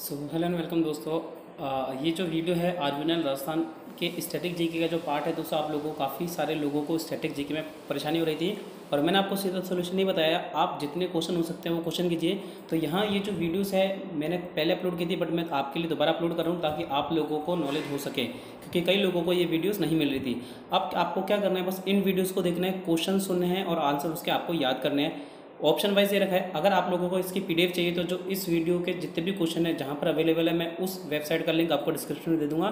so hello and welcome दोस्तों ये जो वीडियो है आर्मिनल राजस्थान के स्टैटिक जीके का जो पार्ट है दोस्तों आप लोगों को काफ़ी सारे लोगों को स्टैटिक जीके में परेशानी हो रही थी और मैंने आपको सीधा सोल्यूशन नहीं बताया आप जितने क्वेश्चन हो सकते हैं वो क्वेश्चन कीजिए तो यहाँ ये जो वीडियोस है मैंने पहले अपलोड की थी बट मैं आपके लिए दोबारा अपलोड कर रहा हूँ ताकि आप लोगों को नॉलेज हो सके क्योंकि कई लोगों को ये वीडियोस नहीं मिल रही थी अब आपको क्या करना है बस इन वीडियोज़ को देखना है क्वेश्चन सुनने हैं और आंसर उसके आपको याद करने हैं ऑप्शन वाइज ये रखा है अगर आप लोगों को इसकी पीडीएफ चाहिए तो जो इस वीडियो के जितने भी क्वेश्चन है जहाँ पर अवेलेबल है मैं उस वेबसाइट का लिंक आपको डिस्क्रिप्शन में दे दूँगा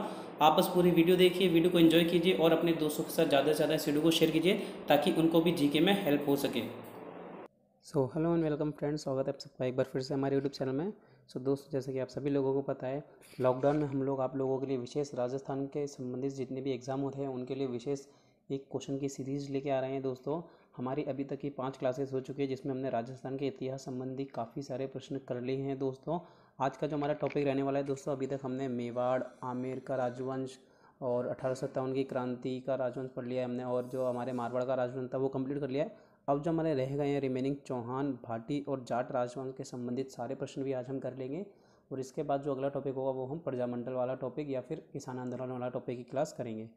आप बस पूरी वीडियो देखिए वीडियो को इन्जॉय कीजिए और अपने दोस्तों के साथ ज़्यादा से ज़्यादा इस वीडियो को शेयर कीजिए ताकि उनको भी जी में हेल्प हो सके so hello and welcome friends स्वागत है आप सबका एक बार फिर से हमारे यूट्यूब चैनल में सो so, दोस्तों जैसे कि आप सभी लोगों को पता है लॉकडाउन में हम लोग आप लोगों के लिए विशेष राजस्थान के संबंधित जितने भी एग्ज़ाम होते हैं उनके लिए विशेष एक क्वेश्चन की सीरीज़ लेके आ रहे हैं दोस्तों हमारी अभी तक की पाँच क्लासेस हो चुकी है जिसमें हमने राजस्थान के इतिहास संबंधी काफ़ी सारे प्रश्न कर लिए हैं दोस्तों आज का जो हमारा टॉपिक रहने वाला है दोस्तों अभी तक हमने मेवाड़ आमेर का राजवंश और अठारह की क्रांति का राजवंश पढ़ लिया है हमने और जो हमारे मारवाड़ का राजवंश था वो कम्प्लीट कर लिया है अब जो हमारे रह गए हैं रिमेनिंग चौहान भाटी और जाट राजवंश के संबंधित सारे प्रश्न भी आज हम कर लेंगे और इसके बाद जो अगला टॉपिक होगा वो हम प्रजामंडल वाला टॉपिक या फिर किसान आंदोलन वाला टॉपिक की क्लास करेंगे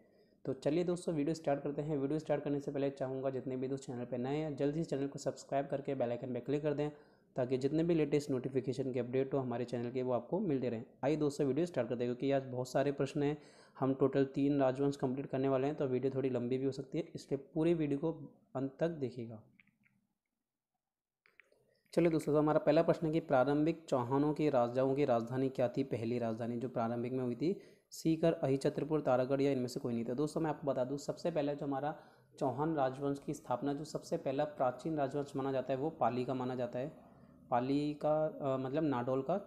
तो चलिए दोस्तों वीडियो स्टार्ट करते हैं वीडियो स्टार्ट करने से पहले चाहूँगा जितने भी दोस्त चैनल पर नए हैं जल्द ही चैनल को सब्सक्राइब करके बेलाइकन पर क्लिक कर दें ताकि जितने भी लेटेस्ट नोटिफिकेशन के अपडेट हो हमारे चैनल के वो आपको मिलते रहें आइए दोस्तों वीडियो स्टार्ट करते हैं क्योंकि आज बहुत सारे प्रश्न हैं हम टोटल तीन राजवंश कंप्लीट करने वाले हैं तो वीडियो थोड़ी लंबी भी हो सकती है इसलिए पूरी वीडियो को अंत तक देखिएगा चलिए दोस्तों तो हमारा पहला प्रश्न है कि प्रारंभिक चौहानों के राजाओं की राजधानी क्या थी पहली राजधानी जो प्रारंभिक में हुई थी सीकर अही छत्रपुर तारागढ़ या इनमें से कोई नहीं था दोस्तों मैं आपको बता दूँ सबसे पहले जो हमारा चौहान राजवंश की स्थापना जो सबसे पहला प्राचीन राजवंश माना जाता है वो पाली का माना जाता है पाली का आ, मतलब नाडोल का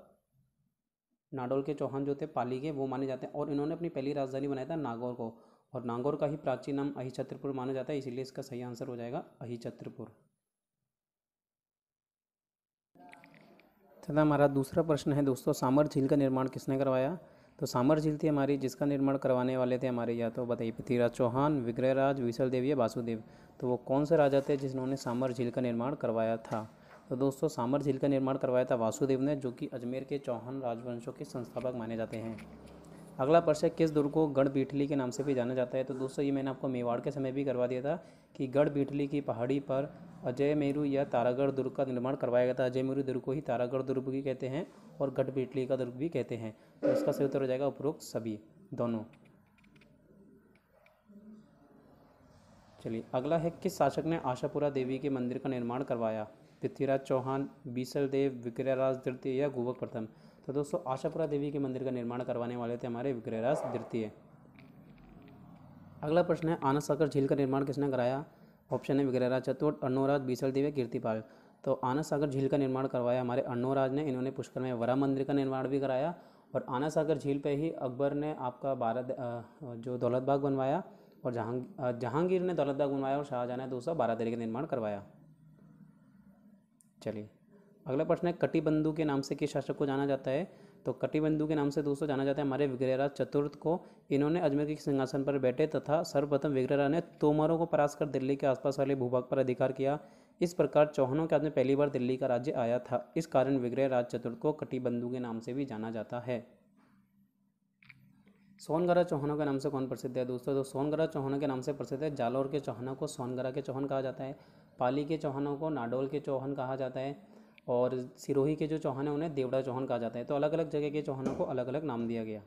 नाडोल के चौहान जो थे पाली के वो माने जाते हैं और इन्होंने अपनी पहली राजधानी बनाया था नागौर को और नागौर का ही प्राचीन नाम अही छतरपुर माना जाता है इसीलिए इसका सही आंसर हो जाएगा अही छतरपुर तथा हमारा दूसरा प्रश्न है दोस्तों सामर झील का निर्माण किसने करवाया तो सामर झील थी हमारी जिसका निर्माण करवाने वाले थे हमारे या तो बताइए पृथ्वीराज चौहान विग्रहराज विशल देव या वासुदेव तो वो कौन से राजा थे जिन्होंने सामर झील का निर्माण करवाया था तो दोस्तों सामर झील का निर्माण करवाया था वासुदेव ने जो कि अजमेर के चौहान राजवंशों के संस्थापक माने जाते हैं अगला प्रश्न किस दुर्ग को गढ़ बीठली के नाम से भी जाना जाता है तो दोस्तों ये मैंने आपको मेवाड़ के समय भी करवा दिया था कि गढ़ बीठली की पहाड़ी पर अजय मेरू या तारागढ़ दुर्ग का निर्माण करवाया गया था अजय मेरू दुर्ग को ही तारागढ़ दुर्ग भी कहते हैं और गढ़बिटली का दुर्ग भी कहते हैं तो इसका सही उत्तर हो जाएगा उपरोक्त सभी दोनों चलिए अगला है किस शासक ने आशापुरा देवी के मंदिर का निर्माण करवाया पृथ्वीराज चौहान बीसल देव विक्रयराज द्वितीय या गोवक प्रथम तो दोस्तों आशापुरा देवी के मंदिर का निर्माण करवाने वाले थे हमारे विक्रयराज द्वितीय अगला प्रश्न है आनंद सागर झील का निर्माण किसने कराया ऑप्शन है विग्रहराज चतुर्थ अन्नोराज बीसल दिव्य कीर्तिपाल तो आना सागर झील का निर्माण करवाया हमारे अन्नोराज ने इन्होंने पुष्कर में वरा मंदिर का निर्माण भी कराया और आना सागर झील पे ही अकबर ने आपका भारत जो दौलत बाग बनवाया और जहांग जहांगीर ने दौलत बाग बनवाया और शाहजहाँ ने दूसरा बारादरी का निर्माण करवाया चलिए अगला प्रश्न है कटिबंधु के नाम से किस शासक को जाना जाता है तो कटिबंधु के नाम से दोस्तों जाना जाता है हमारे विग्रहराज चतुर्थ को इन्होंने अजमेर के सिंहासन पर बैठे तथा सर्वप्रथम विग्रहराज ने तोमरों को परास कर दिल्ली के आसपास वाले भूभाग पर अधिकार किया इस प्रकार चौहानों के आदमी पहली बार दिल्ली का राज्य आया था इस कारण विग्रह राज चतुर्थ को कटिबंधु के नाम से भी जाना जाता है सोनगरा चौहानों के नाम से कौन प्रसिद्ध है दोस्तों तो सोनगरा चौहानों के नाम से प्रसिद्ध है जालौर के चौहानों को सोनगरा के चौहान कहा जाता है पाली के चौहानों को नाडोल के चौहान कहा जाता है और सिरोही के जो चौहान हैं उन्हें देवड़ा चौहान कहा जाता है तो अलग अलग जगह के चौहानों को अलग अलग नाम दिया गया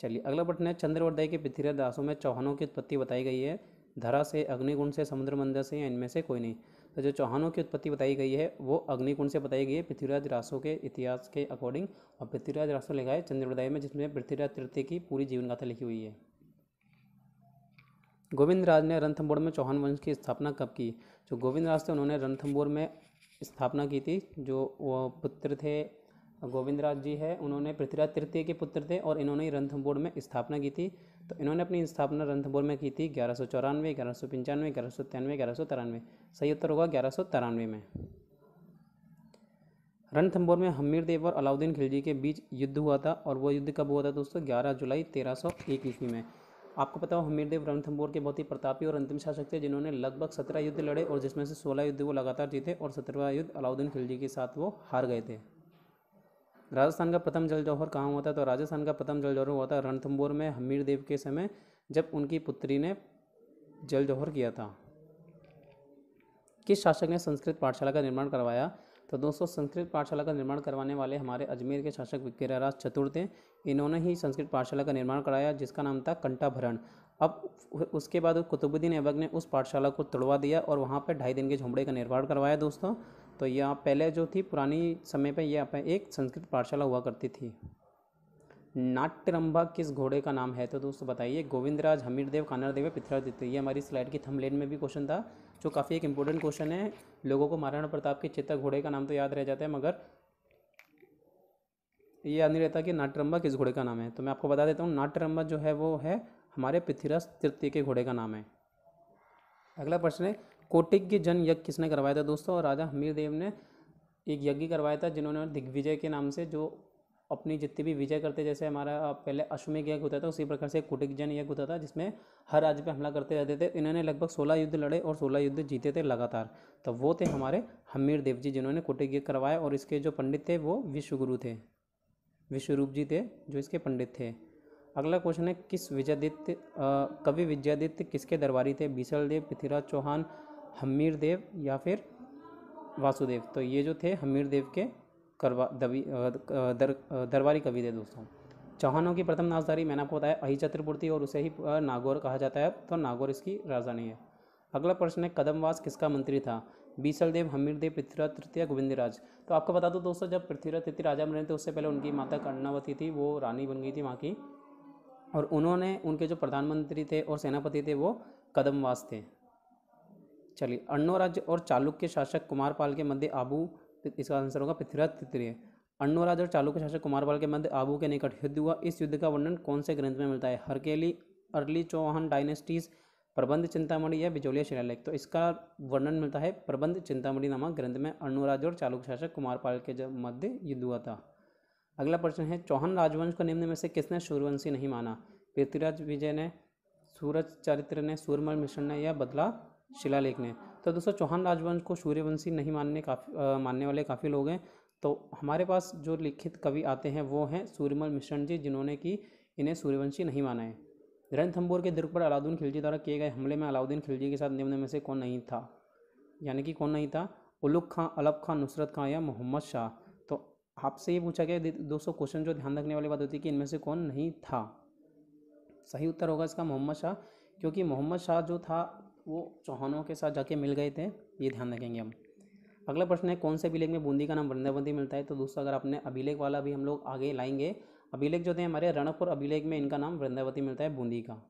चलिए अगला प्रश्न है चंद्रवर्दय के पृथ्वीराज दासों में चौहानों की उत्पत्ति बताई गई है धरा से अग्निकुंड से समुद्र मंदिर से या इनमें से कोई नहीं तो जो चौहानों की उत्पत्ति बताई गई है वो अग्निकुंड से बताई गई है पृथ्वीराज रासों के इतिहास के अकॉर्डिंग और पृथ्वीराज रासों लिखा है चंद्रोदय में जिसमें पृथ्वीराज तृतीय की पूरी जीवन गाथा लिखी हुई है गोविंद राज ने रणथम्बोर में चौहान वंश की स्थापना कब की जो गोविंद राज थे उन्होंने रणथम्बोर में स्थापना की थी जो वो पुत्र थे गोविंदराज जी है उन्होंने पृथ्वीराज तृतीय के पुत्र थे और इन्होंने रणथंबोर में स्थापना की थी तो इन्होंने अपनी स्थापना रणथंबोर में की थी ग्यारह सौ चौरानवे ग्यारह सौ पंचानवे ग्यारह सौ तिरानवे ग्यारह सौ तिरानवे सही उत्तर होगा ग्यारह सौ तिरानवे में रणथंबोर में हमीर देव और अलाउद्दीन खिलजी के बीच युद्ध हुआ था और वो युद्ध कब हुआ था दोस्तों ग्यारह जुलाई तेरह सौ एक ईस्वी में आपको पता हो हमीरदेव रणथंबोर के बहुत ही प्रतापी और अंतिम शासक थे जिन्होंने लगभग सत्रह युद्ध लड़े और जिसमें से सोलह युद्ध वो लगातार जीते और सत्रहवा युद्ध अलाउद्दीन खिलजी के साथ वो हार गए थे राजस्थान का प्रथम जल जौहर कहाँ हुआ था तो राजस्थान का प्रथम जल जौहर हुआ था रणथंबोर में हमीरदेव के समय जब उनकी पुत्री ने जल जौहर किया था किस शासक ने संस्कृत पाठशाला का निर्माण करवाया तो दोस्तों संस्कृत पाठशाला का निर्माण करवाने वाले हमारे अजमेर के शासक विक्रयराज चतुर्थ थे इन्होंने ही संस्कृत पाठशाला का निर्माण कराया जिसका नाम था कंटाभरण अब उसके बाद कुतुबुद्दीन ऐबक ने उस पाठशाला को तोड़वा दिया और वहाँ पर ढाई दिन के झुमड़े का निर्माण करवाया दोस्तों तो यह पहले जो थी पुरानी समय पर यह एक संस्कृत पाठशाला हुआ करती थी नाट्यरंभा किस घोड़े का नाम है तो दोस्तों बताइए गोविंदराज हमीरदेव कानरदेव पृथ्वीराज द्वितीय ये हमारी स्लाइड की थंबलेन में भी क्वेश्चन था जो काफ़ी एक इम्पोर्टेंट क्वेश्चन है लोगों को महाराणा प्रताप के चेता घोड़े का नाम तो याद रह जाता है मगर ये याद नहीं रहता कि नाट्रम्बा किस घोड़े का नाम है तो मैं आपको बता देता हूँ नाट्रम्बा जो है वो है हमारे पृथ्वीराज तृतीय के घोड़े का नाम है अगला प्रश्न है के जन यज्ञ किसने करवाया था दोस्तों और राजा हमीर देव ने एक यज्ञ करवाया था जिन्होंने दिग्विजय के नाम से जो अपनी जितनी भी विजय करते जैसे हमारा पहले अश्वमेघ यज्ञ होता था उसी प्रकार से कुटिक जन यज्ञ होता था जिसमें हर राज्य पे हमला करते रहते थे इन्होंने लगभग सोलह युद्ध लड़े और सोलह युद्ध जीते थे लगातार तो वो थे हमारे हमीर देव जी जिन्होंने कुटिक यज्ञ करवाया और इसके जो पंडित थे वो विश्वगुरु थे विश्वरूप जी थे जो इसके पंडित थे अगला क्वेश्चन है किस विजयादित्य कवि विजयादित्य किसके दरबारी थे बीसल देव पृथ्वीराज चौहान हमीर देव या फिर वासुदेव तो ये जो थे हमीर देव के करवा दबी दर, दरबारी कवि थे दोस्तों चौहानों की प्रथम राजधानी मैंने आपको बताया अही चतुर्पूर्ति और उसे ही नागौर कहा जाता है तो नागौर इसकी राजधानी है अगला प्रश्न है कदमवास किसका मंत्री था बीसलदेव हमीरदेव पृथ्वीराज तृतीय गोविंदराज तो आपको बता दो दोस्तों जब पृथ्वीराज तृतीय राजा बने थे उससे पहले उनकी माता कर्णावती थी वो रानी बन गई थी वहाँ की और उन्होंने उनके जो प्रधानमंत्री थे और सेनापति थे वो कदमवास थे चलिए अर्णो राज्य और चालुक्य शासक कुमारपाल के मध्य आबू इसका आंसर होगा पृथ्वीराज तृतीय अन्नोराज और चालुक्य शासक कुमारपाल के मध्य आबू के निकट युद्ध हुआ इस युद्ध का वर्णन कौन से ग्रंथ में मिलता है हरकेली अर्ली चौहान डायनेस्टीज प्रबंध चिंतामणि या बिजोलिया शिलालेख तो इसका वर्णन मिलता है प्रबंध चिंतामणि नामक ग्रंथ में अर्णुराज और चालुक्य शासक कुमारपाल के मध्य युद्ध हुआ था अगला प्रश्न है चौहान राजवंश को निम्न में से किसने सूर्यवंशी नहीं माना पृथ्वीराज विजय ने सूरज चरित्र ने सूरमल मिश्र ने या बदला शिलालेख ने तो दोस्तों चौहान राजवंश को सूर्यवंशी नहीं मानने काफ़ी मानने वाले काफ़ी लोग हैं तो हमारे पास जो लिखित कवि आते हैं वो हैं सूर्यमल मिश्रण जी जिन्होंने कि इन्हें सूर्यवंशी नहीं माना है थम्बोर के दुर्ग पर अलाउद्दीन खिलजी द्वारा किए गए हमले में अलाउद्दीन खिलजी के साथ निम्न में से कौन नहीं था यानी कि कौन नहीं था उलुक खां अलब खां नुसरत खां या मोहम्मद शाह तो आपसे ये पूछा गया दोस्तों क्वेश्चन जो ध्यान रखने वाली बात होती है कि इनमें से कौन नहीं था सही उत्तर होगा इसका मोहम्मद शाह क्योंकि मोहम्मद शाह जो था वो चौहानों के साथ जाके मिल गए थे ये ध्यान रखेंगे हम अगला प्रश्न है कौन से अभिलेख में बूंदी का नाम वृंदाबंदी मिलता है तो दोस्तों अगर आपने अभिलेख वाला भी हम लोग आगे लाएंगे अभिलेख जो थे हमारे रणकपुर अभिलेख में इनका नाम वृंदावती मिलता है बूंदी का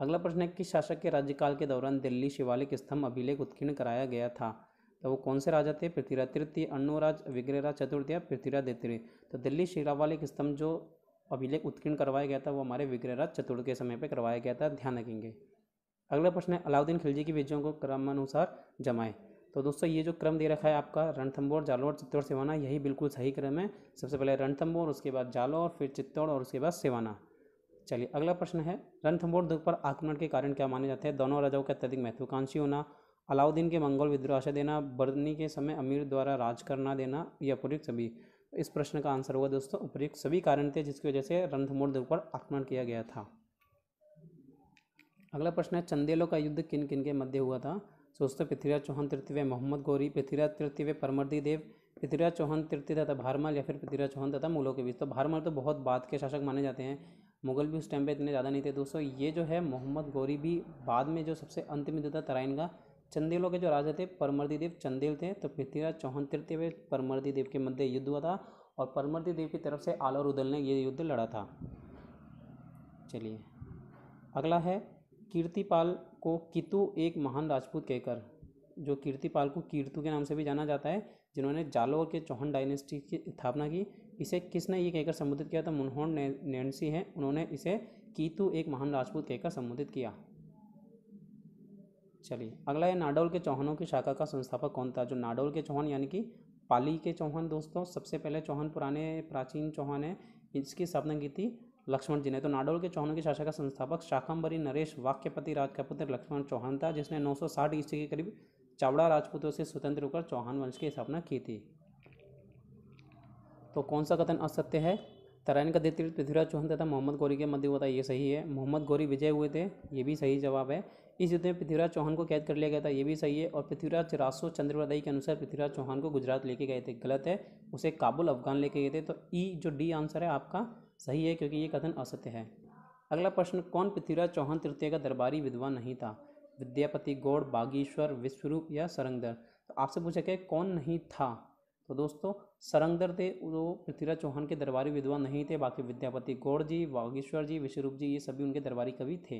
अगला प्रश्न है किस शासक के राज्यकाल के दौरान दिल्ली शिवालिक स्तंभ अभिलेख उत्कीर्ण कराया गया था तो वो कौन से राजा थे पृथ्वीराज तृतीय अन्नुराज विग्रहराज चतुर्थ या पृथ्वीराज द्वितीय तो दिल्ली शिवालिक स्तंभ जो अभिलेख उत्कीर्ण करवाया गया था वो हमारे विग्रहराज चतुर्थ के समय पर करवाया गया था ध्यान रखेंगे अगला प्रश्न है अलाउद्दीन खिलजी की विजयों को क्रमानुसार जमाएं तो दोस्तों ये जो क्रम दे रखा है आपका रणथम्बोर जालौर चित्तौड़ सेवाना यही बिल्कुल सही क्रम है सबसे पहले रणथम्बोर उसके बाद जालौर फिर चित्तौड़ और उसके बाद सेवाना चलिए अगला प्रश्न है रणथम्बोर दुर्ग पर आक्रमण के कारण क्या माने जाते हैं दोनों राजाओं का अत्यधिक महत्वाकांक्षी होना अलाउद्दीन के मंगोल विद्रोह आशा देना बर्दनी के समय अमीर द्वारा राज करना देना या उपयुक्त सभी इस प्रश्न का आंसर होगा दोस्तों उपयुक्त सभी कारण थे जिसकी वजह से रणथम्बोर दुर्ग पर आक्रमण किया गया था अगला प्रश्न है चंदेलों का युद्ध किन किन के मध्य हुआ था सोचते पृथ्वीराज चौहान तृतीय मोहम्मद गौरी पृथ्वीराज तृतीय परमर्दी देव पृथ्वीराज चौहान तृतीय तथा भारमल या फिर पृथ्वीराज चौहान तथा मुगलों के बीच तो भारमल तो बहुत बाद के शासक माने जाते हैं मुगल भी उस टाइम पे इतने ज़्यादा नहीं थे दोस्तों ये जो है मोहम्मद गौरी भी बाद में जो सबसे अंतिम युद्ध था तराइन का चंदेलों के जो राजा थे परमर्दी देव चंदेल थे तो पृथ्वीराज चौहान तृतीय परमर्दी देव के मध्य युद्ध हुआ था और परमर्दी देव की तरफ से आलोर उदल ने ये युद्ध लड़ा था चलिए अगला है कीर्तिपाल को कितु एक महान राजपूत कहकर जो कीर्तिपाल को कीर्तु के नाम से भी जाना जाता है जिन्होंने जालोर के चौहान डायनेस्टी की स्थापना की इसे किसने ये कहकर संबोधित किया तो मुनहोन ने, है उन्होंने इसे कीतु एक महान राजपूत कहकर संबोधित किया चलिए अगला है नाडोल के चौहानों की शाखा का संस्थापक कौन था जो नाडोल के चौहान यानी कि पाली के चौहान दोस्तों सबसे पहले चौहान पुराने प्राचीन चौहान है इसकी स्थापना की थी लक्ष्मण जी ने तो नाडोल के चौहानों की शासक का संस्थापक शाखंबरी नरेश वाक्यपति राज का पुत्र लक्ष्मण चौहान था जिसने 960 ईस्वी के करीब चावड़ा राजपूतों से स्वतंत्र होकर चौहान वंश की स्थापना की थी तो कौन सा कथन असत्य है तराइन का देतील पृथ्वीराज चौहान तथा मोहम्मद गौरी के मध्य हुआ था ये सही है मोहम्मद गौरी विजय हुए थे ये भी सही जवाब है इस युद्ध में पृथ्वीराज चौहान को कैद कर लिया गया था ये भी सही है और पृथ्वीराज रासो चंद्रवादाई के अनुसार पृथ्वीराज चौहान को गुजरात लेके गए थे गलत है उसे काबुल अफगान लेके गए थे तो ई जो डी आंसर है आपका सही है क्योंकि ये कथन असत्य है अगला प्रश्न कौन पृथ्वीराज चौहान तृतीय का दरबारी विद्वान नहीं था विद्यापति गौड़ बागेश्वर विश्वरूप या सरंगदर तो आपसे पूछा गया कौन नहीं था तो दोस्तों सरंगदर थे वो पृथ्वीराज चौहान के दरबारी विद्वान नहीं थे बाकी विद्यापति गौड़ जी बागेश्वर जी विश्वरूप जी ये सभी उनके दरबारी कवि थे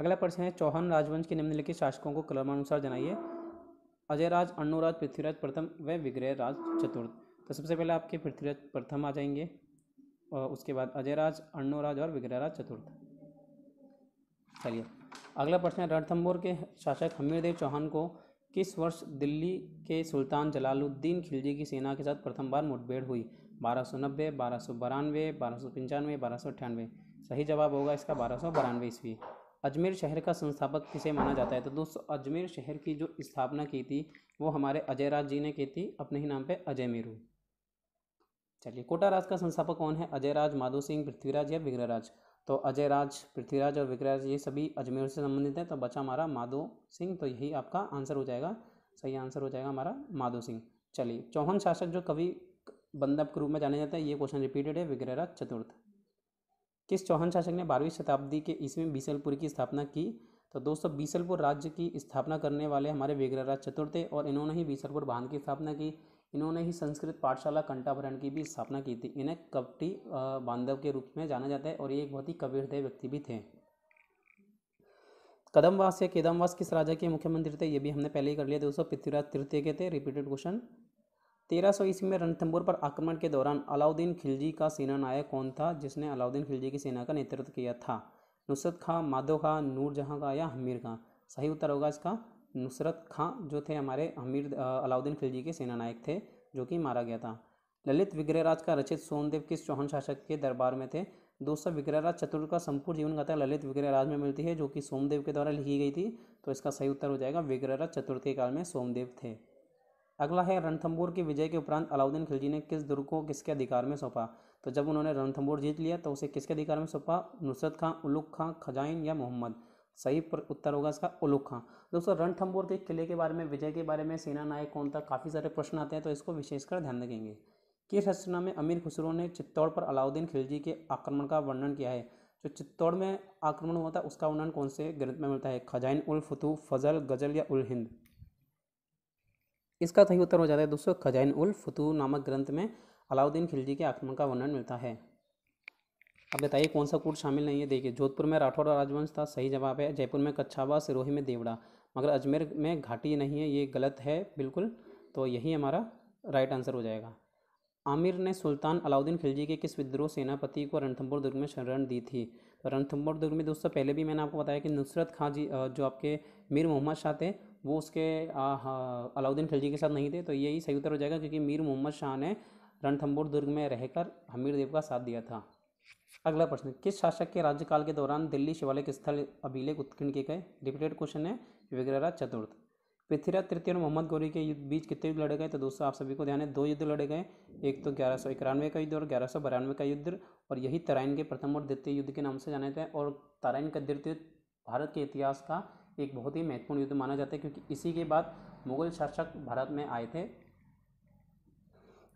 अगला प्रश्न है चौहान राजवंश के निम्नलिखित शासकों को कलमानुसार जनाइए अजयराज अन्नुराज पृथ्वीराज प्रथम व विग्रहराज चतुर्थ तो सबसे पहले आपके पृथ्वीराज प्रथम आ जाएंगे उसके बाद अजयराज अन्नोराज और विग्रहराज चतुर्थ चलिए अगला प्रश्न है रणथम्बोर के शासक हमीरदेव चौहान को किस वर्ष दिल्ली के सुल्तान जलालुद्दीन खिलजी की सेना के साथ प्रथम बार मुठभेड़ हुई बारह सौ नब्बे बारह सौ बारानवे बारह सौ पंचानवे बारह सौ अठानवे सही जवाब होगा इसका बारह सौ बारानवे ईस्वी अजमेर शहर का संस्थापक किसे माना जाता है तो दोस्तों अजमेर शहर की जो स्थापना की थी वो हमारे अजयराज जी ने की थी अपने ही नाम पर अजय मेरू चलिए कोटा राज का संस्थापक कौन है अजय राज माधो सिंह पृथ्वीराज या विग्रहराज तो अजय राज पृथ्वीराज और विग्रहराज ये सभी अजमेर से संबंधित हैं तो बचा हमारा माधो सिंह तो यही आपका आंसर हो जाएगा सही आंसर हो जाएगा हमारा माधो सिंह चलिए चौहान शासक जो कवि बंदप के रूप में जाने जाते हैं ये क्वेश्चन रिपीटेड है विग्रहराज चतुर्थ किस चौहान शासक ने बारहवीं शताब्दी के ईस्वी बीसलपुर की स्थापना की तो दोस्तों बीसलपुर राज्य की स्थापना करने वाले हमारे विग्रहराज चतुर्थ थे और इन्होंने ही बीसलपुर बांध की स्थापना की इन्होंने ही संस्कृत पाठशाला कंटाभरण की भी स्थापना की थी इन्हें कपटी बांधव के रूप में जाना जाता है और ये एक बहुत ही कवि हृदय व्यक्ति भी थे कदमवास या केदमवास किस राजा के मुख्यमंत्री थे ये भी हमने पहले ही कर लिया दोस्तों पृथ्वीराज तृतीय के थे रिपीटेड क्वेश्चन तेरह सौ ईस्वी में रणथंबोर पर आक्रमण के दौरान अलाउद्दीन खिलजी का सेना नायक कौन था जिसने अलाउद्दीन खिलजी की सेना का नेतृत्व किया था नुसरत खां माधो खां नूरजहाँ का या हमीर खां सही उत्तर होगा इसका नुसरत खां जो थे हमारे हमीर अलाउद्दीन खिलजी के सेनानायक थे जो कि मारा गया था ललित विग्रहराज का रचित सोनदेव किस चौहान शासक के दरबार में थे दोस्तों विग्रहराज चतुर्थ का संपूर्ण जीवन गाथा ललित विग्रहराज में मिलती है जो कि सोमदेव के द्वारा लिखी गई थी तो इसका सही उत्तर हो जाएगा विग्रहराज चतुर्थी के काल में सोमदेव थे अगला है रणथम्बोर के विजय के उपरांत अलाउद्दीन खिलजी ने किस दुर्ग को किसके अधिकार में सौंपा तो जब उन्होंने रणथम्बोर जीत लिया तो उसे किसके अधिकार में सौंपा नुसरत खां उलुक खां खजाइन या मोहम्मद सही उत्तर होगा इसका खां दोस्तों रणथम्बोर के किले के बारे में विजय के बारे में सेना नायक कौन था काफ़ी सारे प्रश्न आते हैं तो इसको विशेषकर ध्यान रखेंगे किस रचना में अमीर खुसरो ने चित्तौड़ पर अलाउद्दीन खिलजी के आक्रमण का वर्णन किया है जो चित्तौड़ में आक्रमण हुआ था उसका वर्णन कौन से ग्रंथ में मिलता है खजाइन उल फतू फजल गजल या उल हिंद इसका सही उत्तर हो जाता है दोस्तों खजाइन उल फतू नामक ग्रंथ में अलाउद्दीन खिलजी के आक्रमण का वर्णन मिलता है अब बताइए कौन सा कूट शामिल नहीं है देखिए जोधपुर में राठौड़ राजवंश था सही जवाब है जयपुर में कच्छावा सिरोही में देवड़ा मगर अजमेर में घाटी नहीं है ये गलत है बिल्कुल तो यही हमारा राइट आंसर हो जाएगा आमिर ने सुल्तान अलाउद्दीन खिलजी के किस विद्रोह सेनापति को रणथम्बोर दुर्ग में शरण दी थी तो रणथम्बोर दुर्ग में दोस्तों पहले भी मैंने आपको बताया कि नुसरत खां जी जो आपके मीर मोहम्मद शाह थे वो उसके अलाउद्दीन खिलजी के साथ नहीं थे तो यही सही उत्तर हो जाएगा क्योंकि मीर मोहम्मद शाह ने रणथम्बोर दुर्ग में रहकर हमीर देव का साथ दिया था अगला प्रश्न किस शासक के राज्यकाल के दौरान दिल्ली शिवालय के स्थल अभिलेख उत्कीर्ण किए गए रिपीटेड क्वेश्चन है विग्रहराज चतुर्थ पृथ्वीराज तृतीय और मोहम्मद गौरी के युद्ध बीच कितने युद्ध लड़े गए तो दोस्तों आप सभी को ध्यान है दो युद्ध लड़े गए एक तो ग्यारह सौ का युद्ध और ग्यारह सौ बारानवे का युद्ध और यही तराइन के प्रथम और द्वितीय युद्ध के नाम से जाने जाते हैं और तराइन का द्वितीय भारत के इतिहास का एक बहुत ही महत्वपूर्ण युद्ध माना जाता है क्योंकि इसी के बाद मुगल शासक भारत में आए थे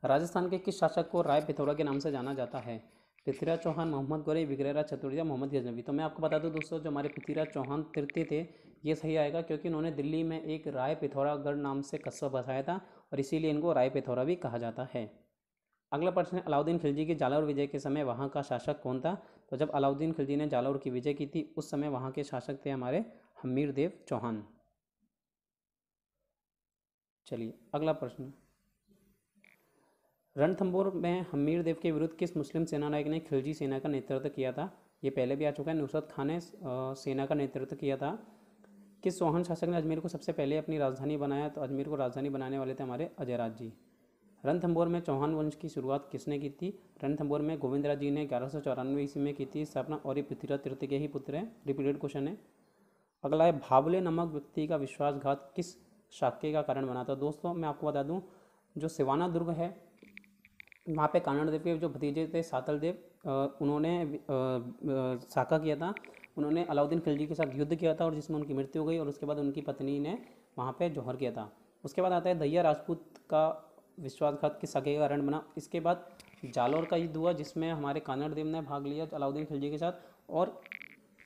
राजस्थान के किस शासक को राय पिथौरा के नाम से जाना जाता है पृथ्वीराज चौहान मोहम्मद गोरे विग्रहराज चतुर्दिया मोहम्मद गजनवी तो मैं आपको बता दूं दोस्तों जो हमारे पृथ्वीराज चौहान तृतीय थे ये सही आएगा क्योंकि उन्होंने दिल्ली में एक राय पिथौरागढ़ नाम से कस्बा बसाया था और इसीलिए इनको राय पिथौरा भी कहा जाता है अगला प्रश्न अलाउद्दीन खिलजी की जालौर विजय के समय वहाँ का शासक कौन था तो जब अलाउद्दीन खिलजी ने जालौर की विजय की थी उस समय वहाँ के शासक थे हमारे हमीर देव चौहान चलिए अगला प्रश्न रणथंबोर में हमीर देव के विरुद्ध किस मुस्लिम सेनानायक ने खिलजी सेना का नेतृत्व किया था ये पहले भी आ चुका है नुसरत खान ने सेना का नेतृत्व किया था किस चौहान शासक ने अजमेर को सबसे पहले अपनी राजधानी बनाया तो अजमेर को राजधानी बनाने वाले थे हमारे अजयराज जी रणथंबोर में चौहान वंश की शुरुआत किसने की थी रणथंबोर में गोविंदराज जी ने ग्यारह सौ चौरानवे ईस्वी में की थी स्थापना और ये पृथ्वीराज तृतीय के ही पुत्र हैं रिपीटेड क्वेश्चन है अगला है भावले नामक व्यक्ति का विश्वासघात किस शाक्य का कारण बना था दोस्तों मैं आपको बता दूं जो सिवाना दुर्ग है वहाँ पे कानड़ देव के जो भतीजे थे सातल देव उन्होंने साका किया था उन्होंने अलाउद्दीन खिलजी के साथ युद्ध किया था और जिसमें उनकी मृत्यु हो गई और उसके बाद उनकी पत्नी ने वहाँ पे जौहर किया था उसके बाद आता है दैया राजपूत का विश्वासघात के सगे का कारण बना इसके बाद जालौर का युद्ध हुआ जिसमें हमारे कानड़ देव ने भाग लिया अलाउद्दीन खिलजी के साथ और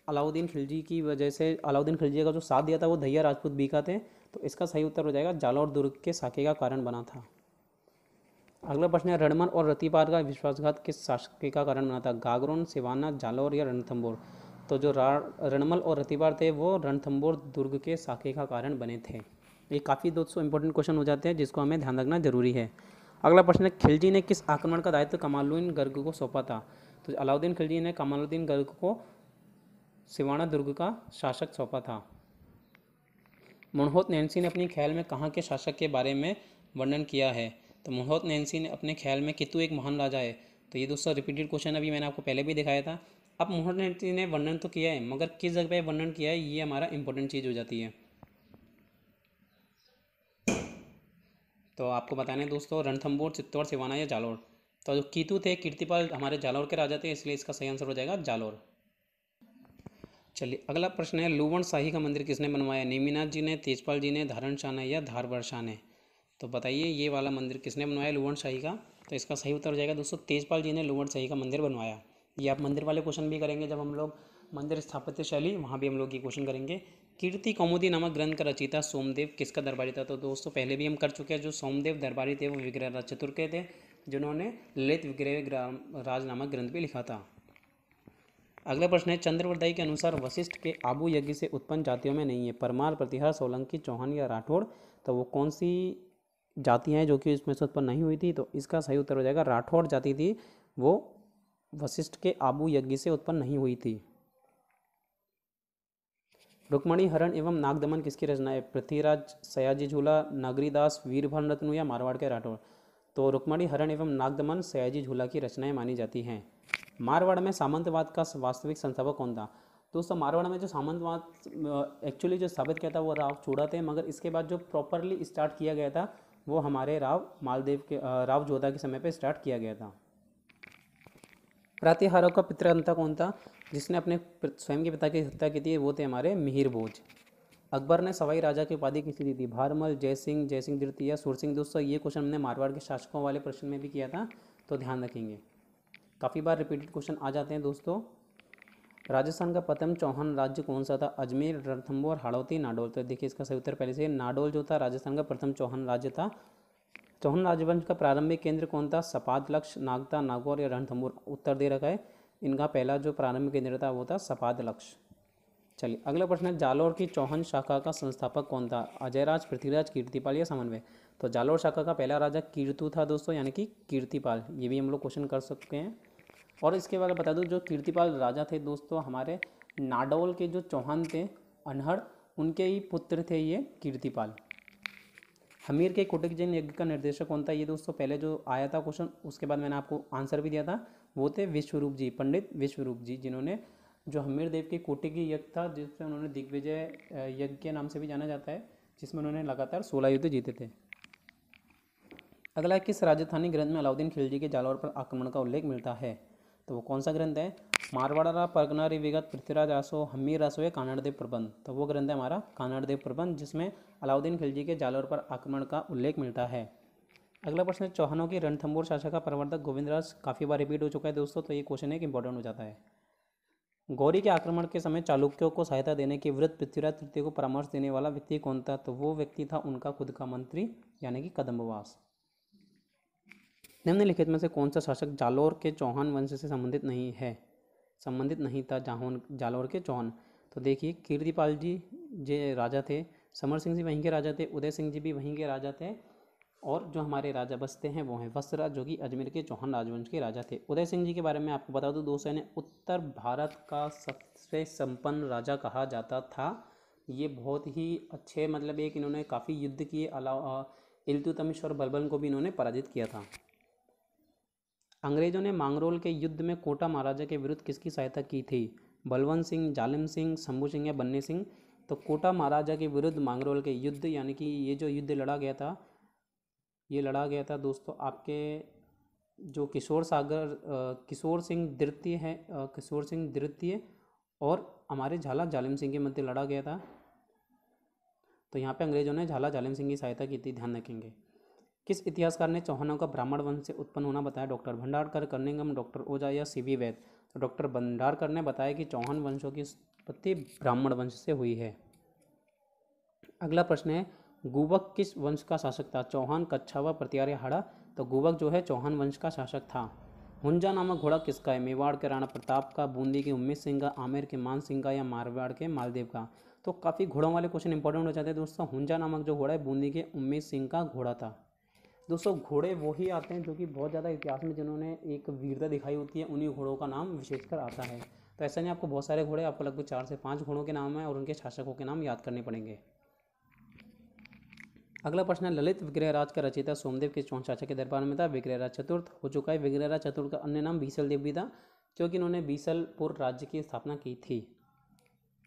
अलाउद्दीन खिलजी की वजह से अलाउद्दीन खिलजी का जो साथ दिया था वो दैया राजपूत बीका थे तो इसका सही उत्तर हो जाएगा जालौर दुर्ग के साके का कारण बना था अगला प्रश्न है रणमन और रतिपाद का विश्वासघात किस शासकी का कारण बना था गागरोन सिवाना जालौर या रणथम्बोर तो जो रणमल और रतिपाद थे वो रणथम्बोर दुर्ग के साके का कारण बने थे ये काफ़ी दो सौ इंपॉर्टेंट क्वेश्चन हो जाते हैं जिसको हमें ध्यान रखना जरूरी है अगला प्रश्न है खिलजी ने किस आक्रमण का दायित्व कमालुद्दीन गर्ग को सौंपा था तो अलाउद्दीन खिलजी ने कमालुद्दीन गर्ग को सिवाना दुर्ग का शासक सौंपा था मनहोत नैन्सी ने अपनी ख्याल में कहाँ के शासक के बारे में वर्णन किया है तो मोहत नैन्सी ने अपने ख्याल में कितु एक महान राजा है तो ये दोस्तों रिपीटेड क्वेश्चन अभी मैंने आपको पहले भी दिखाया था अब मोहत नैन्सी ने वर्णन तो किया है मगर किस जगह पर वर्णन किया है ये हमारा इंपॉर्टेंट चीज़ हो जाती है तो आपको बताने दोस्तों रणथम्बोर चित्तौड़ सिवाना या जालोर तो जो कीतु थे कीर्तिपाल हमारे जालोर के राजा थे इसलिए इसका सही आंसर हो जाएगा जालोर चलिए अगला प्रश्न है लुवण शाही का मंदिर किसने बनवाया नेमीनाथ जी ने तेजपाल जी ने धारण शाह ने या धारवर शाह ने तो बताइए ये वाला मंदिर किसने बनवाया लुवण शाही का तो इसका सही उत्तर हो जाएगा दोस्तों तेजपाल जी ने लुवण शाही का मंदिर बनवाया ये आप मंदिर वाले क्वेश्चन भी करेंगे जब हम लोग मंदिर स्थापत्य शैली वहाँ भी हम लोग ये क्वेश्चन करेंगे कीर्ति कौमुदी नामक ग्रंथ का रचिता सोमदेव किसका दरबारी था तो दोस्तों पहले भी हम कर चुके हैं जो सोमदेव दरबारी थे वो विग्रह चतुर के थे जिन्होंने ललित विग्रह राज नामक ग्रंथ भी लिखा था अगला प्रश्न है चंद्रवरदाई के अनुसार वशिष्ठ के आबू यज्ञ से उत्पन्न जातियों में नहीं है परमार प्रतिहार सोलंकी चौहान या राठौड़ तो वो कौन सी जातियाँ हैं जो कि इसमें से उत्पन्न नहीं हुई थी तो इसका सही उत्तर हो जाएगा राठौड़ जाति थी वो वशिष्ठ के आबू यज्ञ से उत्पन्न नहीं हुई थी रुक्मणी हरण एवं नागदमन किसकी रचना है पृथ्वीराज सयाजी झूला नागरीदास वीरभन रत्नु या मारवाड़ के राठौड़ तो रुक्मणी हरण एवं नागदमन सयाजी झूला की रचनाएं मानी जाती हैं मारवाड़ में सामंतवाद का वास्तविक संस्थापक कौन था दोस्तों मारवाड़ में जो सामंतवाद एक्चुअली जो साबित किया था वो राव चूड़ा थे मगर इसके बाद जो प्रॉपरली स्टार्ट किया गया था वो हमारे राव मालदेव के राव जोधा के समय पर स्टार्ट किया गया था प्रातिहारों का पितृहंता कौन था जिसने अपने स्वयं के पिता की हत्या की थी वो थे हमारे मिहिर भोज अकबर ने सवाई राजा की उपाधि किसी दी थी भारमल जय सिंह जयसिंह सिंह द्वितीय सिंह दोस्तों ये क्वेश्चन हमने मारवाड़ के शासकों वाले प्रश्न में भी किया था तो ध्यान रखेंगे काफ़ी बार रिपीटेड क्वेश्चन आ जाते हैं दोस्तों राजस्थान का प्रथम चौहान राज्य कौन सा था अजमेर रणथम्बोर हाड़ौती नाडोल तो देखिए इसका सही उत्तर पहले से नाडोल जो था राजस्थान का प्रथम चौहान राज्य था चौहान राजवंश का प्रारंभिक केंद्र कौन था सपाद लक्ष्य नागता नागौर या रणथम्बोर उत्तर दे रखा है इनका पहला जो प्रारंभिक केंद्र था वो था सपाद लक्ष्य चलिए अगला प्रश्न है जालौर की चौहान शाखा का संस्थापक कौन था अजयराज पृथ्वीराज कीर्तिपाल या समन्वय तो जालौर शाखा का पहला राजा कीर्तु था दोस्तों यानी कि कीर्तिपाल ये भी हम लोग क्वेश्चन कर सकते हैं और इसके बाद बता दूँ जो कीर्तिपाल राजा थे दोस्तों हमारे नाडौल के जो चौहान थे अनहड़ उनके ही पुत्र थे ये कीर्तिपाल हमीर के कोटक जैन यज्ञ का निर्देशक कौन था ये दोस्तों पहले जो आया था क्वेश्चन उसके बाद मैंने आपको आंसर भी दिया था वो थे विश्वरूप जी पंडित विश्वरूप जी जिन्होंने जो हमीर देव के कोटे की यज्ञ था जिसमें उन्होंने दिग्विजय यज्ञ के नाम से भी जाना जाता है जिसमें उन्होंने लगातार सोलह युद्ध जीते थे अगला किस राजस्थानी ग्रंथ में अलाउद्दीन खिलजी के जालौर पर आक्रमण का उल्लेख मिलता है तो वो कौन सा ग्रंथ है मारवाड़ा परगनारी विगत पृथ्वीराज आसो हमीर रासो है कानड़देव प्रबंध तो वो ग्रंथ है हमारा कानड़देव प्रबंध जिसमें अलाउद्दीन खिलजी के जालौर पर आक्रमण का उल्लेख मिलता है अगला प्रश्न है चौहानों की रणथंबोर शासक का प्रवर्तक गोविंदराज काफ़ी बार रिपीट हो चुका है दोस्तों तो ये क्वेश्चन एक इंपॉर्टेंट हो जाता है गौरी के आक्रमण के समय चालुक्यों को सहायता देने के वृद्ध पृथ्वीराज तृतीय को परामर्श देने वाला व्यक्ति कौन था तो वो व्यक्ति था उनका खुद का मंत्री यानी कि कदम्बवास निम्नलिखित में से कौन सा शासक जालोर के चौहान वंश से संबंधित नहीं है संबंधित नहीं था जाहोन जालोर के चौहान तो देखिए कीर्तिपाल जी जे राजा थे समर सिंह जी वहीं के राजा थे उदय सिंह जी भी वहीं के राजा थे और जो हमारे राजा बसते हैं वो हैं वस्त्रा जो कि अजमेर के चौहान राजवंश के राजा थे उदय सिंह जी के बारे में आपको बता दूँ दोस्तों इन्हें उत्तर भारत का सबसे संपन्न राजा कहा जाता था ये बहुत ही अच्छे मतलब एक इन्होंने काफ़ी युद्ध किए अलावा इल्तुतमिश और बलबन को भी इन्होंने पराजित किया था अंग्रेजों ने मांगरोल के युद्ध में कोटा महाराजा के विरुद्ध किसकी सहायता की थी बलवंत सिंह जालिम सिंह शंभू सिंह या बन्ने सिंह तो कोटा महाराजा के विरुद्ध मांगरोल के युद्ध यानी कि ये जो युद्ध लड़ा गया था ये लड़ा गया था दोस्तों आपके जो किशोर सागर किशोर सिंह द्वितीय है किशोर सिंह द्वितीय और हमारे झाला जालिम सिंह के मध्य लड़ा गया था तो यहाँ पे अंग्रेज़ों ने झाला जालिम सिंह की सहायता की थी ध्यान रखेंगे किस इतिहासकार ने चौहानों का ब्राह्मण वंश से उत्पन्न होना बताया डॉक्टर भंडारकर करनिंगम डॉक्टर ओझा या सी वी वैद तो डॉक्टर भंडारकर ने बताया कि चौहान वंशों की उत्पत्ति ब्राह्मण वंश से हुई है अगला प्रश्न है गुबक किस वंश का शासक था चौहान कच्छावा प्रत्यार्य हाड़ा तो गुबक जो है चौहान वंश का शासक था हुंजा नामक घोड़ा किसका है मेवाड़ के राणा प्रताप का बूंदी के उम्मीद सिंह का आमिर के मान सिंह का या मारवाड़ के मालदेव का तो काफ़ी घोड़ों वाले क्वेश्चन इंपॉर्टेंट हो जाते हैं दोस्तों हुंजा नामक जो घोड़ा है बूंदी के उम्मीद सिंह का घोड़ा था दोस्तों घोड़े वही आते हैं जो कि बहुत ज़्यादा इतिहास में जिन्होंने एक वीरता दिखाई होती है उन्हीं घोड़ों का नाम विशेषकर आता है तो ऐसा नहीं आपको बहुत सारे घोड़े आपको लगभग चार से पाँच घोड़ों के नाम हैं और उनके शासकों के नाम याद करने पड़ेंगे अगला प्रश्न है ललित विग्रहराज का रचयिता सोमदेव के चौहान शासक के दरबार में था विग्रहराज चतुर्थ हो चुका है विग्रहराज चतुर्थ का अन्य नाम बीसल देव भी था क्योंकि इन्होंने बीसलपुर राज्य की स्थापना की थी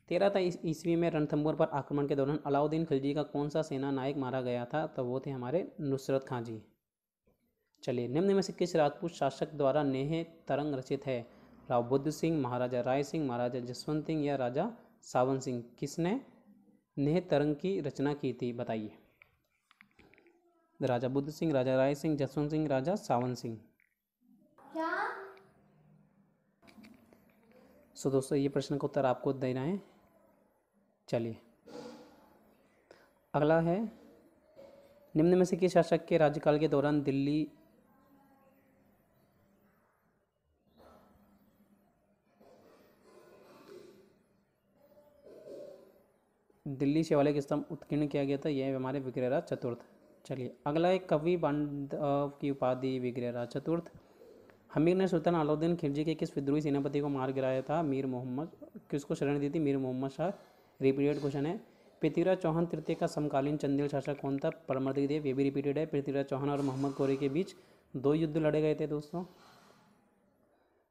तेरह ईस्वी में रणथंबोर पर आक्रमण के दौरान अलाउद्दीन खिलजी का कौन सा सेना नायक मारा गया था तो वो थे हमारे नुसरत खां जी चलिए निम्न में से किस राजपूत शासक द्वारा नेह तरंग रचित है राव बुद्ध सिंह महाराजा राय सिंह महाराजा जसवंत सिंह या राजा सावन सिंह किसने नेह तरंग की रचना की थी बताइए राजा बुद्ध सिंह राजा राय सिंह जसवंत सिंह राजा सावन सिंह सो दोस्तों ये प्रश्न का उत्तर आपको देना है चलिए अगला है निम्न में से किस शासक के राज्यकाल के दौरान दिल्ली दिल्ली शिवालय के स्तंभ उत्कीर्ण किया गया था यह हमारे विग्रहराज चतुर्थ चलिए अगला है कवि बांधव की उपाधि विग्रहराज चतुर्थ हमीर ने सुल्तान अलाउद्दीन खिलजी के किस विद्रोही सेनापति को मार गिराया था मीर मोहम्मद किसको शरण दी थी मीर मोहम्मद शाह रिपीटेड क्वेश्चन है पृथ्वीराज चौहान तृतीय का समकालीन चंदेल शासक कौन था परमर्दी देव ये भी रिपीटेड है पृथ्वीराज चौहान और मोहम्मद गौरी के बीच दो युद्ध लड़े गए थे दोस्तों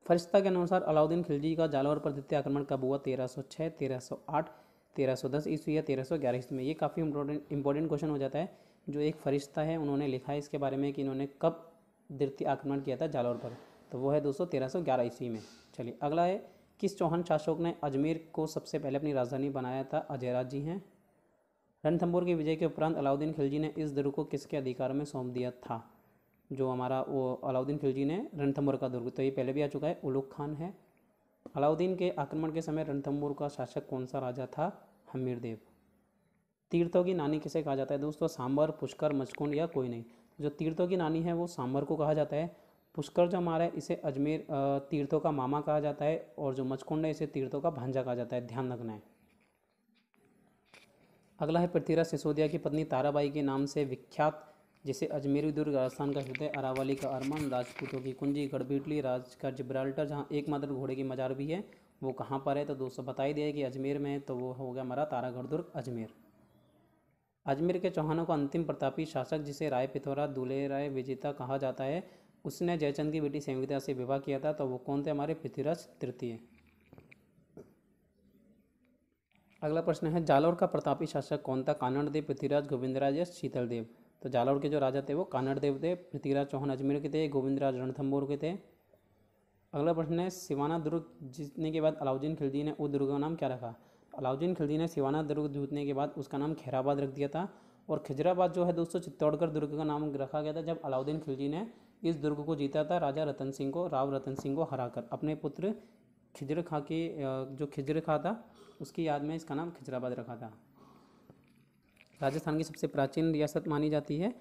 फरिश्ता के अनुसार अलाउद्दीन खिलजी का जालौर पर द्वितीय आक्रमण कब हुआ तेरह सौ छः तेरह सौ आठ तेरह सौ दस ईस्वी या तेरह सौ ग्यारह ईस्वी में ये काफ़ी इंपॉर्टेंट क्वेश्चन हो जाता है जो एक फरिश्ता है उन्होंने लिखा है इसके बारे में कि इन्होंने कब द्वितीय आक्रमण किया था जालौर पर तो वो है दोस्तों तेरह सौ ग्यारह ईस्वी में चलिए अगला है किस चौहान शासक ने अजमेर को सबसे पहले अपनी राजधानी बनाया था अजयराज जी हैं रणथंबोर की विजय के उपरांत अलाउद्दीन खिलजी ने इस दुर्ग को किसके अधिकार में सौंप दिया था जो हमारा वो अलाउद्दीन खिलजी ने रणथंबोर का दुर्ग तो ये पहले भी आ चुका है उलुक खान है अलाउद्दीन के आक्रमण के समय रणथंबोर का शासक कौन सा राजा था हमीर देव तीर्थों की नानी किसे कहा जाता है दोस्तों सांबर पुष्कर मचकुंड या कोई नहीं जो तीर्थों की नानी है वो सांबर को कहा जाता है पुष्कर जो हमारा है इसे अजमेर तीर्थों का मामा कहा जाता है और जो मचकुंड है इसे तीर्थों का भांजा कहा जाता है ध्यान रखना है अगला है पृथ्वीराज सिसोदिया की पत्नी ताराबाई के नाम से विख्यात जिसे अजमेरी दुर्ग राजस्थान का हृदय अरावली का अरमान राजपूतों की कुंजी गढ़बीटली राज का जिब्राल्टर जहाँ एकमात्र घोड़े की मजार भी है वो कहाँ पर है तो दोस्तों बता ही दिया कि अजमेर में है तो वो हो गया हमारा तारागढ़ दुर्ग अजमेर अजमेर के चौहानों का अंतिम प्रतापी शासक जिसे राय पिथौरा दूल्हे राय विजेता कहा जाता है उसने जयचंद की बेटी संविदा से विवाह किया था तो वो कौन थे हमारे पृथ्वीराज तृतीय अगला प्रश्न है जालौर का प्रतापी शासक कौन था कानड़ देव पृथ्वीराज गोविंदराज या शीतल देव तो जालौर के जो राजा थे वो कानड़ देव थे पृथ्वीराज चौहान अजमेर के थे गोविंदराज रणथम्बोर के थे अगला प्रश्न है सिवाना दुर्ग जीतने के बाद अलाउद्दीन खिलजी ने उस दुर्ग का नाम क्या रखा अलाउद्दीन खिलजी ने सिवाना दुर्ग जीतने के बाद उसका नाम खैराबाद रख दिया था और खिजराबाद जो है दोस्तों चित्तौड़गढ़ दुर्ग का नाम रखा गया था जब अलाउद्दीन खिलजी ने इस दुर्ग को जीता था राजा रतन सिंह को राव रतन सिंह को हराकर अपने पुत्र खिजर खा के जो खिजर खा था उसकी याद में इसका नाम खिजराबाद रखा था राजस्थान की सबसे प्राचीन रियासत मानी जाती है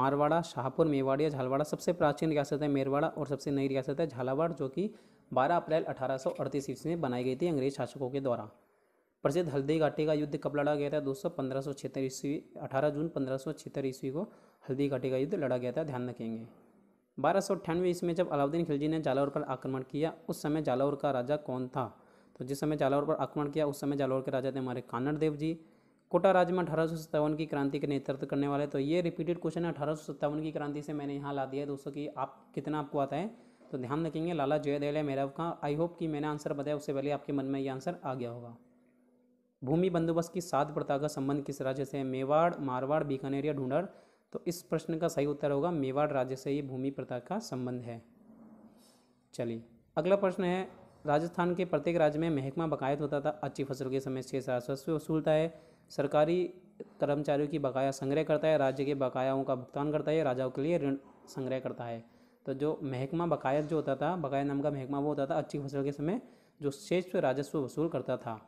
मारवाड़ा शाहपुर मेवाड़िया झालवाड़ा सबसे प्राचीन रियासत है मेरवाड़ा और सबसे नई रियासत है झालावाड़ जो कि 12 अप्रैल अठारह सौ ईस्वी में बनाई गई थी अंग्रेज शासकों के द्वारा प्रसिद्ध हल्दी घाटी का युद्ध कब लड़ा गया था दोस्तों पंद्रह ईस्वी अठारह जून पंद्रह ईस्वी को हल्दी घाटी का युद्ध लड़ा गया था ध्यान रखेंगे बारह सौ अट्ठानवे ईस्वी में जब अलाउद्दीन खिलजी ने जालौर पर आक्रमण किया उस समय जालौर का राजा कौन था तो जिस समय जालौर पर आक्रमण किया उस समय जालौर के राजा थे हमारे कानड़ देव जी कोटा राज्य में अठारह की क्रांति के नेतृत्व करने वाले तो ये रिपीटेड क्वेश्चन है अठारह की क्रांति से मैंने यहाँ ला दिया है दोस्तों की आप कितना आपको आता है तो ध्यान रखेंगे लाला है मेरा का आई होप कि मैंने आंसर बताया उससे पहले आपके मन में ये आंसर आ गया होगा भूमि बंदोबस्त की सात प्रथा का संबंध किस राज्य से है मेवाड़ मारवाड़ बीकानेर या ढूंढाड़ तो इस प्रश्न का सही उत्तर होगा मेवाड़ राज्य से ये भूमि प्रथा का संबंध है चलिए अगला प्रश्न है राजस्थान के प्रत्येक राज्य में महकमा बकायत होता था अच्छी फसल के समय से राजस्व वसूलता है सरकारी कर्मचारियों की बकाया संग्रह करता है राज्य के बकायाओं का भुगतान करता है राजाओं के लिए ऋण संग्रह करता है तो जो महकमा बकायत जो होता था बकाया नाम का महकमा वो होता था अच्छी फसल के समय जो शेष राजस्व वसूल करता था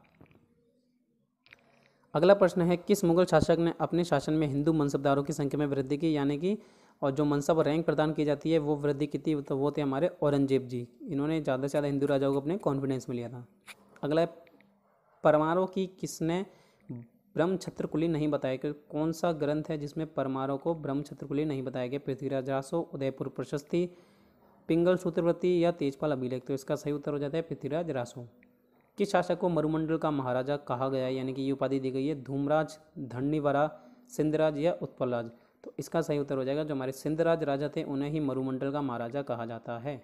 अगला प्रश्न है किस मुगल शासक ने अपने शासन में हिंदू मनसबदारों की संख्या में वृद्धि की यानी कि और जो मनसब रैंक प्रदान की जाती है वो वृद्धि की थी तो वो थे हमारे औरंगजेब जी इन्होंने ज़्यादा से ज़्यादा हिंदू राजाओं को अपने कॉन्फिडेंस में लिया था अगला है परमारों की किसने ब्रह्म छत्रकुली नहीं बताया कि कौन सा ग्रंथ है जिसमें परमारों को ब्रह्म छत्रकुली नहीं बताया गया पृथ्वीराज रासो उदयपुर प्रशस्ति पिंगल सूत्रवृत्ति या तेजपाल अभिलेख तो इसका सही उत्तर हो जाता है पृथ्वीराज रासो किस शासक को मरुमंडल का महाराजा कहा गया यानी कि ये उपाधि दी गई है धूमराज धन्नीवरा सिंधराज या उत्पलराज तो इसका सही उत्तर हो जाएगा जो हमारे सिंधराज राजा थे उन्हें ही मरुमंडल का महाराजा कहा जाता है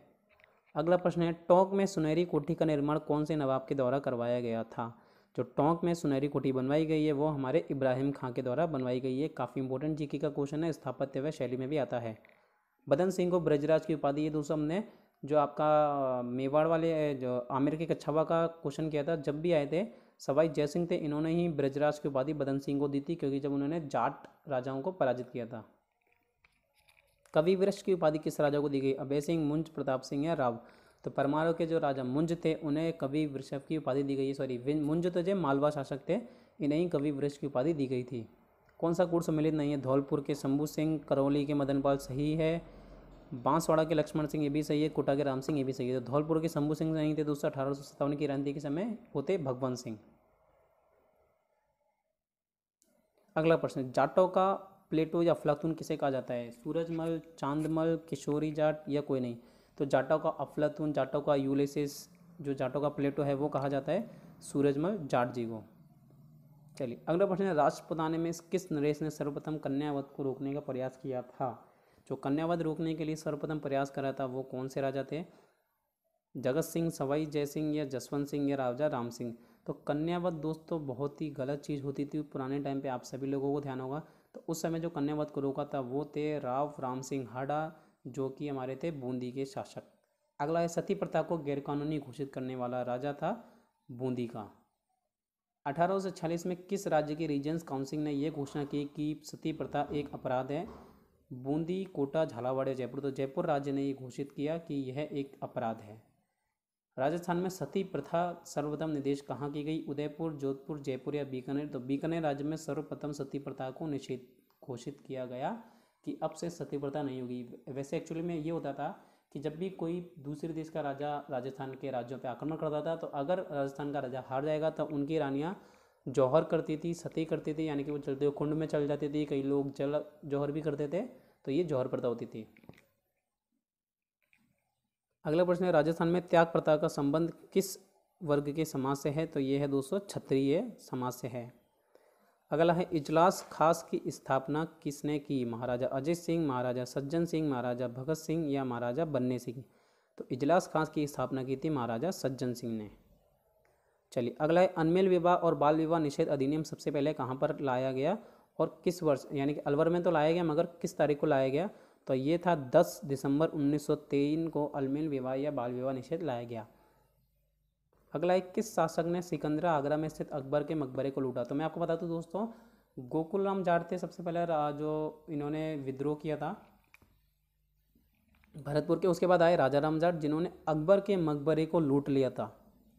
अगला प्रश्न है टोंक में सुनहरी कोठी का निर्माण कौन से नवाब के द्वारा करवाया गया था जो टोंक में सुनहरी कोठी बनवाई गई है वो हमारे इब्राहिम खां के द्वारा बनवाई गई है काफ़ी इंपॉर्टेंट जीके का क्वेश्चन है स्थापत्य व शैली में भी आता है बदन सिंह को ब्रजराज की उपाधि ये दोस्तों हमने जो आपका मेवाड़ वाले जो आमिर के कछावा का क्वेश्चन किया था जब भी आए थे सवाई जयसिंह थे इन्होंने ही ब्रजराज की उपाधि बदन सिंह को दी थी क्योंकि जब उन्होंने जाट राजाओं को पराजित किया था कवि वृक्ष की उपाधि किस राजा को दी गई अभय सिंह मुंज प्रताप सिंह या राव तो परमारों के जो राजा मुंज थे उन्हें कवि वृषभ की उपाधि दी गई सॉरी मुंज तो जो मालवा शासक थे इन्हें ही कवि वृक्ष की उपाधि दी गई थी कौन सा गुड़ सम्मिलित नहीं है धौलपुर के शंभू सिंह करौली के मदनपाल सही है बांसवाड़ा के लक्ष्मण सिंह ये भी सही है कोटा के राम सिंह ये भी सही है तो धौलपुर के शंभू सिंह नहीं थे दोस्तों अठारह सौ सत्तावन की क्रांति के समय होते भगवंत सिंह अगला प्रश्न जाटों का प्लेटो या अफलातून किसे कहा जाता है सूरजमल चांदमल किशोरी जाट या कोई नहीं तो जाटों का अफलातून जाटों का यूलेसिस जो जाटों का प्लेटो है वो कहा जाता है सूरजमल जाट जी को चलिए अगला प्रश्न है राष्ट्रपुताने में किस नरेश ने सर्वप्रथम कन्यावध को रोकने का प्रयास किया था जो कन्यावध रोकने के लिए सर्वप्रथम प्रयास करा था वो कौन से राजा थे जगत सिंह सवाई जय सिंह या जसवंत सिंह या राजा राम सिंह तो कन्यावध दोस्तों बहुत ही गलत चीज़ होती थी पुराने टाइम पे आप सभी लोगों को ध्यान होगा तो उस समय जो कन्यावध को रोका था वो थे राव राम सिंह हाडा जो कि हमारे थे बूंदी के शासक अगला है सती प्रथा को गैरकानूनी घोषित करने वाला राजा था बूंदी का अठारह में किस राज्य की रीजन्स काउंसिल ने यह घोषणा की कि सती प्रथा एक अपराध है बूंदी कोटा झालावाड़ जयपुर तो जयपुर राज्य ने ये घोषित किया कि यह एक अपराध है राजस्थान में सती प्रथा सर्वप्रथम निदेश कहाँ की गई उदयपुर जोधपुर जयपुर या बीकानेर तो बीकानेर राज्य में सर्वप्रथम सती प्रथा को निषेध घोषित किया गया कि अब से सती प्रथा नहीं होगी वैसे एक्चुअली में ये होता था कि जब भी कोई दूसरे देश का राजा राजस्थान के राज्यों पर आक्रमण करता था तो अगर राजस्थान का राजा हार जाएगा तो उनकी रानियाँ जौहर करती थी सती करती थी यानी कि वो चलते हुए कुंड में चल जाती थी कई लोग जल जौहर भी करते थे तो ये जौहर प्रथा होती थी अगला प्रश्न है राजस्थान में त्याग प्रथा का संबंध किस वर्ग के समाज से है तो ये है दोस्तों क्षत्रिय समाज से है अगला है इजलास खास की स्थापना किसने की महाराजा अजय सिंह महाराजा सज्जन सिंह महाराजा भगत सिंह या महाराजा बन्ने सिंह तो इजलास खास की स्थापना की थी महाराजा सज्जन सिंह ने चलिए अगला है अनमेल विवाह और बाल विवाह निषेध अधिनियम सबसे पहले कहाँ पर लाया गया और किस वर्ष यानी कि अलवर में तो लाया गया मगर किस तारीख को लाया गया तो ये था 10 दिसंबर 1903 को अलमेल विवाह या बाल विवाह निषेध लाया गया अगला एक किस शासक ने सिकंदरा आगरा में स्थित अकबर के मकबरे को लूटा तो मैं आपको बता दूँ दोस्तों गोकुल राम जाट थे सबसे पहले जो इन्होंने विद्रोह किया था भरतपुर के उसके बाद आए राजा राम जाट जिन्होंने अकबर के मकबरे को लूट लिया था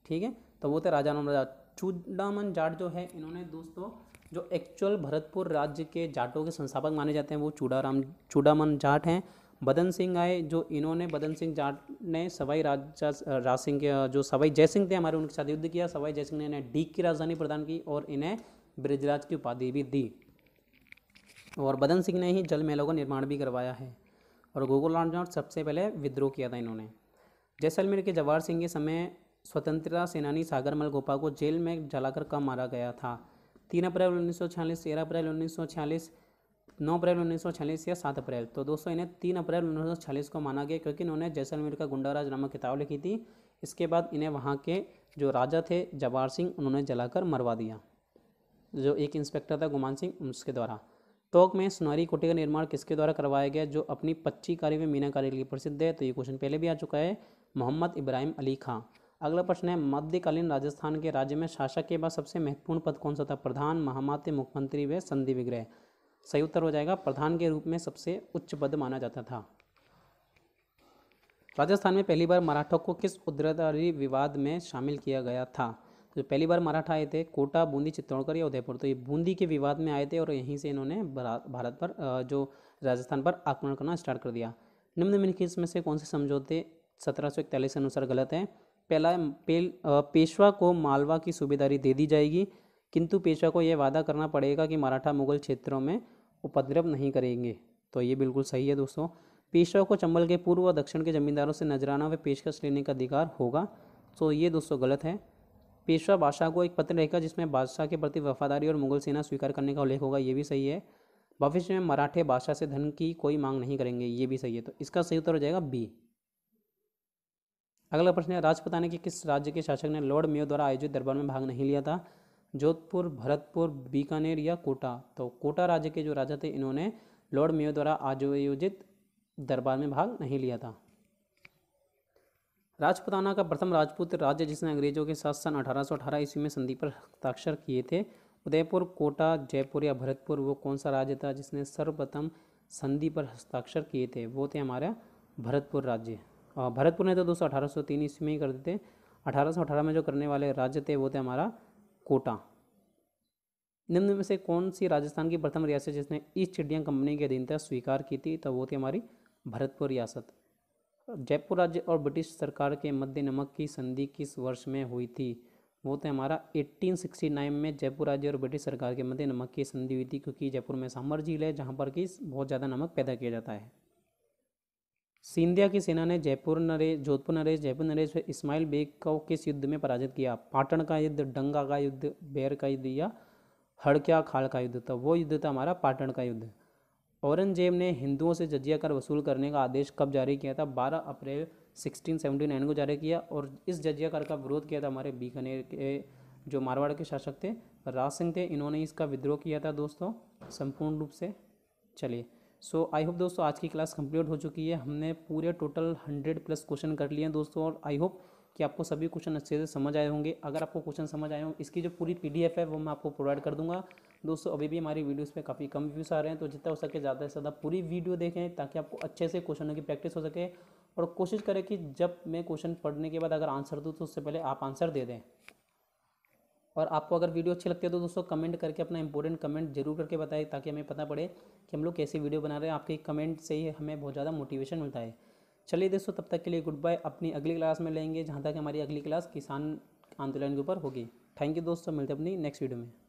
ठीक है तो वो थे राजा राम राजा चूडामन जाट जो है इन्होंने दोस्तों जो एक्चुअल भरतपुर राज्य के जाटों के संस्थापक माने जाते हैं वो चूड़ाराम चूड़ामन जाट हैं बदन सिंह आए जो इन्होंने बदन सिंह जाट ने सवाई राजा राज सिंह के जो सवाई जयसिंह थे हमारे उनके साथ युद्ध किया सवाई जयसिंह ने इन्हें डीक की राजधानी प्रदान की और इन्हें ब्रिजराज की उपाधि भी दी और बदन सिंह ने ही जल महलों का निर्माण भी करवाया है और गोकुल जाट सबसे पहले विद्रोह किया था इन्होंने जैसलमेर के जवाहर सिंह के समय स्वतंत्रता सेनानी सागरमल गोपा को जेल में जलाकर कब मारा गया था तीन अप्रैल उन्नीस सौ छियालीस तेरह अप्रैल उन्नीस सौ छियालीस नौ अप्रैल उन्नीस सौ छियालीस या सात अप्रैल तो दोस्तों इन्हें तीन अप्रैल उन्नीस सौ छियालीस को माना गया क्योंकि इन्होंने जैसलमेर का गुंडाराज नामक किताब लिखी थी इसके बाद इन्हें वहाँ के जो राजा थे जवाहर सिंह उन्होंने जलाकर मरवा दिया जो एक इंस्पेक्टर था गुमान सिंह उसके द्वारा टोक में सुनहरी कोटी का निर्माण किसके द्वारा करवाया गया जो अपनी पच्ची कारी में मीनाकारी के लिए प्रसिद्ध है तो ये क्वेश्चन पहले भी आ चुका है मोहम्मद इब्राहिम अली खां अगला प्रश्न है मध्यकालीन राजस्थान के राज्य में शासक के बाद सबसे महत्वपूर्ण पद कौन सा था प्रधान महामाते मुख्यमंत्री व संधि विग्रह सही उत्तर हो जाएगा प्रधान के रूप में सबसे उच्च पद माना जाता था राजस्थान में पहली बार मराठों को किस उद्रदारी विवाद में शामिल किया गया था तो पहली बार मराठा आए थे कोटा बूंदी चित्तौड़कर या उदयपुर तो ये बूंदी के विवाद में आए थे और यहीं से इन्होंने भारत पर जो राजस्थान पर आक्रमण करना स्टार्ट कर दिया निम्नलिखित में से कौन से समझौते सत्रह सौ इकतालीस के अनुसार गलत है पहला पेशवा को मालवा की सूबेदारी दे दी जाएगी किंतु पेशवा को यह वादा करना पड़ेगा कि मराठा मुगल क्षेत्रों में उपद्रव नहीं करेंगे तो ये बिल्कुल सही है दोस्तों पेशवा को चंबल के पूर्व व दक्षिण के जमींदारों से नजराना व पेशकश लेने का अधिकार होगा तो ये दोस्तों गलत है पेशवा बादशाह को एक पत्र रहेगा जिसमें बादशाह के प्रति वफादारी और मुगल सेना स्वीकार करने का उल्लेख होगा ये भी सही है भविष्य में मराठे बादशाह से धन की कोई मांग नहीं करेंगे ये भी सही है तो इसका सही उत्तर हो जाएगा बी अगला प्रश्न है राजपतानी के किस राज्य के शासक ने लॉर्ड मेयो द्वारा आयोजित दरबार में भाग नहीं लिया था जोधपुर भरतपुर बीकानेर या कोटा तो कोटा राज्य के जो राजा थे इन्होंने लॉर्ड मेयो द्वारा आयोजित दरबार में भाग नहीं लिया था राजपुताना का प्रथम राजपूत राज्य जिसने अंग्रेजों के साथ सन अठारह ईस्वी में संधि पर हस्ताक्षर किए थे उदयपुर कोटा जयपुर या भरतपुर वो कौन सा राज्य था जिसने सर्वप्रथम संधि पर हस्ताक्षर किए थे वो थे हमारा भरतपुर राज्य भरतपुर ने तो दोस्तों अठारह सौ तीन ईस्वी में ही कर देते अठारह सौ अठारह में जो करने वाले राज्य थे वो थे हमारा कोटा निम्न में से कौन सी राजस्थान की प्रथम रियासत जिसने ईस्ट इंडिया कंपनी के अधीनता स्वीकार की थी तो वो थी हमारी भरतपुर रियासत जयपुर राज्य और ब्रिटिश सरकार के मध्य नमक की संधि किस वर्ष में हुई थी वो थे हमारा 1869 में जयपुर राज्य और ब्रिटिश सरकार के मध्य नमक की संधि हुई थी क्योंकि जयपुर में सांबर झील है जहाँ पर कि बहुत ज़्यादा नमक पैदा किया जाता है सिंधिया की सेना ने जयपुर नरेश जोधपुर नरेश जयपुर नरेश इस्माइल बेग को किस युद्ध में पराजित किया पाटन का युद्ध डंगा का युद्ध बैर का युद्ध या हड़क्या खाल का युद्ध था वो युद्ध था हमारा पाटन का युद्ध औरंगजेब ने हिंदुओं से जजिया कर वसूल करने का आदेश कब जारी किया था बारह अप्रैल नाइन को जारी किया और इस जजिया कर का विरोध किया था हमारे बीकानेर के जो मारवाड़ के शासक थे राज सिंह थे इन्होंने इसका विद्रोह किया था दोस्तों संपूर्ण रूप से चलिए सो आई होप दोस्तों आज की क्लास कंप्लीट हो चुकी है हमने पूरे टोटल हंड्रेड प्लस क्वेश्चन कर लिए हैं दोस्तों और आई होप कि आपको सभी क्वेश्चन अच्छे से समझ आए होंगे अगर आपको क्वेश्चन समझ आए हो इसकी जो पूरी पीडीएफ है वो मैं आपको प्रोवाइड कर दूंगा दोस्तों अभी भी हमारी वीडियोस पे काफ़ी कम व्यूज़ आ रहे हैं तो जितना हो सके ज़्यादा से ज़्यादा पूरी वीडियो देखें ताकि आपको अच्छे से क्वेश्चनों की प्रैक्टिस हो सके और कोशिश करें कि जब मैं क्वेश्चन पढ़ने के बाद अगर आंसर दूँ तो उससे पहले आप आंसर दे दें और आपको अगर वीडियो अच्छी लगती है तो दोस्तों कमेंट करके अपना इंपॉर्टेंट कमेंट जरूर करके बताएं ताकि हमें पता पड़े कि हम लोग कैसे वीडियो बना रहे हैं आपके कमेंट से ही हमें बहुत ज़्यादा मोटिवेशन मिलता है चलिए दोस्तों तब तक के लिए गुड बाय अपनी अगली क्लास में लेंगे जहाँ तक हमारी अगली क्लास किसान आंदोलन के ऊपर होगी थैंक यू दोस्तों मिलते अपनी नेक्स्ट वीडियो में